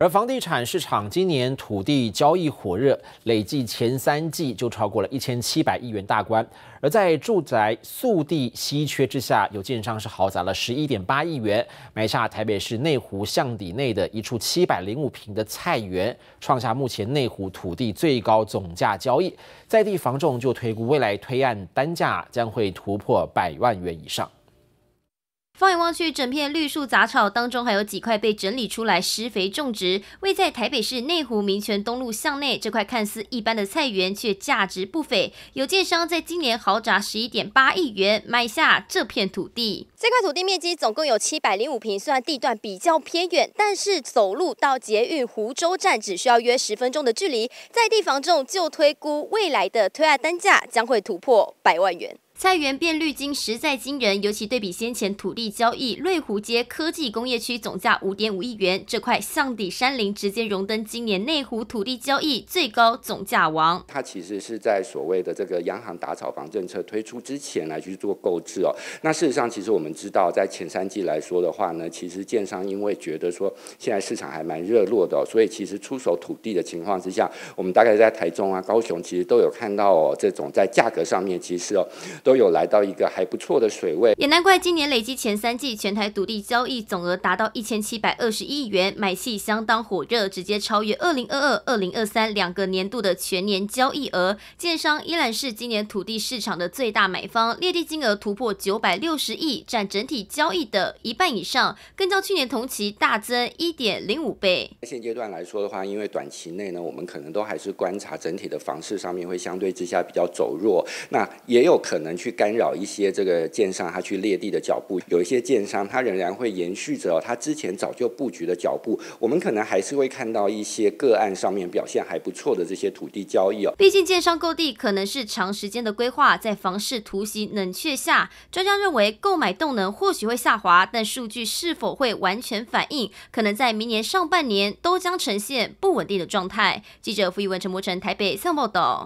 而房地产市场今年土地交易火热，累计前三季就超过了一千七百亿元大关。而在住宅速地稀缺之下，有建商是豪砸了十一点八亿元，买下台北市内湖巷底内的一处七百零五平的菜园，创下目前内湖土地最高总价交易。在地房仲就推估，未来推案单价将会突破百万元以上。放眼望去，整片绿树杂草当中，还有几块被整理出来施肥种植。位在台北市内湖民权东路巷内这块看似一般的菜园，却价值不菲。有建商在今年豪宅十一点八亿元买下这片土地。这块土地面积总共有七百零五坪，虽然地段比较偏远，但是走路到捷运湖州站只需要约十分钟的距离。在地房仲就推估，未来的推案单价将会突破百万元。菜园变绿金实在惊人，尤其对比先前土地交易，瑞湖街科技工业区总价五点五亿元这块向底山林直接荣登今年内湖土地交易最高总价王。它其实是在所谓的这个央行打草房政策推出之前来去做购置哦。那事实上，其实我们知道，在前三季来说的话呢，其实建商因为觉得说现在市场还蛮热络的，所以其实出手土地的情况之下，我们大概在台中啊、高雄其实都有看到哦，这种在价格上面其实哦。都有来到一个还不错的水位，也难怪今年累积前三季全台土地交易总额达到一千七百二十亿元，买气相当火热，直接超越二零二二、二零二三两个年度的全年交易额。建商依然是今年土地市场的最大买方，列地金额突破九百六十亿，占整体交易的一半以上，更较去年同期大增一点零五倍。现阶段来说的话，因为短期内呢，我们可能都还是观察整体的房市上面会相对之下比较走弱，那也有可能。去干扰一些这个建商他去列地的脚步，有一些建商他仍然会延续着他之前早就布局的脚步，我们可能还是会看到一些个案上面表现还不错的这些土地交易哦。毕竟建商购地可能是长时间的规划，在房市突袭冷却下，专家认为购买动能或许会下滑，但数据是否会完全反映，可能在明年上半年都将呈现不稳定的状态。记者傅以文、陈博成台北报道。